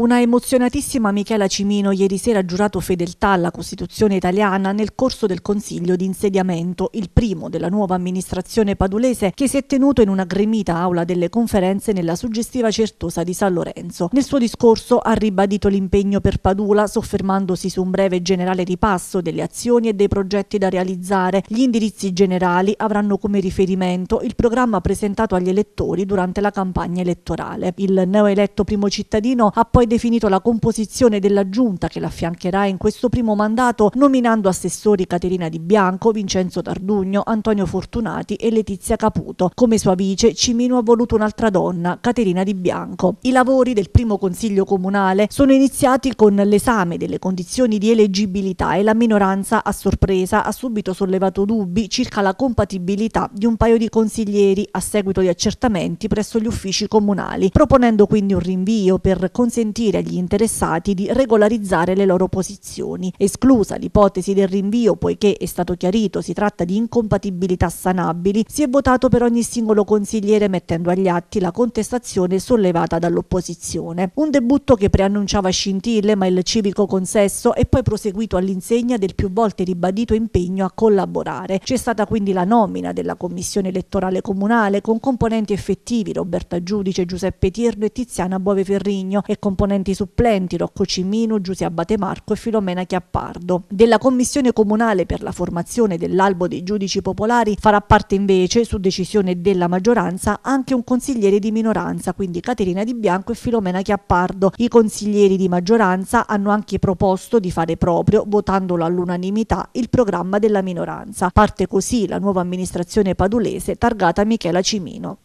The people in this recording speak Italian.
Una emozionatissima Michela Cimino ieri sera ha giurato fedeltà alla Costituzione italiana nel corso del Consiglio di insediamento, il primo della nuova amministrazione padulese che si è tenuto in una gremita aula delle conferenze nella suggestiva Certosa di San Lorenzo. Nel suo discorso ha ribadito l'impegno per Padula, soffermandosi su un breve generale ripasso delle azioni e dei progetti da realizzare. Gli indirizzi generali avranno come riferimento il programma presentato agli elettori durante la campagna elettorale. Il neoeletto primo cittadino ha poi definito la composizione della giunta che l'affiancherà in questo primo mandato nominando assessori Caterina Di Bianco, Vincenzo Tardugno, Antonio Fortunati e Letizia Caputo. Come sua vice Cimino ha voluto un'altra donna, Caterina Di Bianco. I lavori del primo consiglio comunale sono iniziati con l'esame delle condizioni di eleggibilità e la minoranza a sorpresa ha subito sollevato dubbi circa la compatibilità di un paio di consiglieri a seguito di accertamenti presso gli uffici comunali, proponendo quindi un rinvio per consentire consentire agli interessati di regolarizzare le loro posizioni, esclusa l'ipotesi del rinvio poiché è stato chiarito si tratta di incompatibilità sanabili, si è votato per ogni singolo consigliere mettendo agli atti la contestazione sollevata dall'opposizione. Un debutto che preannunciava scintille ma il civico consesso è poi proseguito all'insegna del più volte ribadito impegno a collaborare. C'è stata quindi la nomina della commissione elettorale comunale con componenti effettivi Roberta Giudice, Giuseppe Tirno e Tiziana Bove Ferrigno e componenti componenti supplenti Rocco Cimino, Giuseppe Abate Marco e Filomena Chiappardo. Della commissione comunale per la formazione dell'albo dei giudici popolari farà parte invece, su decisione della maggioranza, anche un consigliere di minoranza, quindi Caterina Di Bianco e Filomena Chiappardo. I consiglieri di maggioranza hanno anche proposto di fare proprio, votandolo all'unanimità, il programma della minoranza. Parte così la nuova amministrazione padulese targata Michela Cimino.